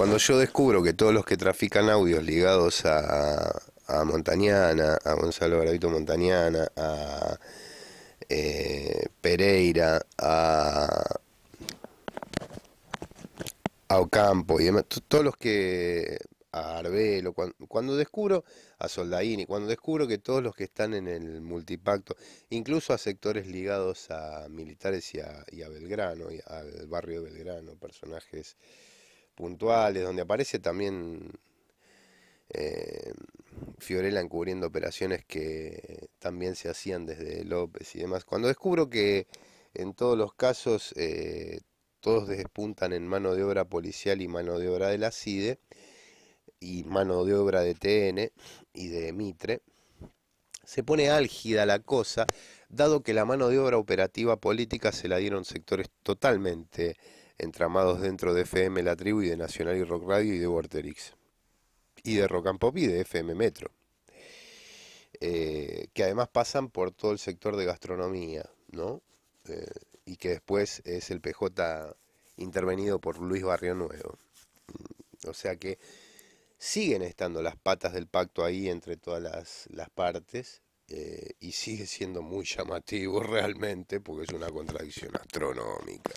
Cuando yo descubro que todos los que trafican audios ligados a, Montañana, a Gonzalo Garavito Montañana, a eh, Pereira, a, Ocampo y todos los que a Arbelo, cuando, descubro a Soldaini, cuando descubro que todos los que están en el multipacto, incluso a sectores ligados a militares y a, Belgrano, y al barrio de Belgrano, personajes puntuales, donde aparece también eh, Fiorella encubriendo operaciones que también se hacían desde López y demás. Cuando descubro que en todos los casos eh, todos despuntan en mano de obra policial y mano de obra de la CIDE y mano de obra de TN y de Mitre, se pone álgida la cosa, dado que la mano de obra operativa política se la dieron sectores totalmente entramados dentro de FM La Tribu y de Nacional y Rock Radio y de Vorterix. Y de Rock and Pop y de FM Metro. Eh, que además pasan por todo el sector de gastronomía, ¿no? Eh, y que después es el PJ intervenido por Luis Barrio Nuevo. Mm, o sea que siguen estando las patas del pacto ahí entre todas las, las partes eh, y sigue siendo muy llamativo realmente porque es una contradicción astronómica.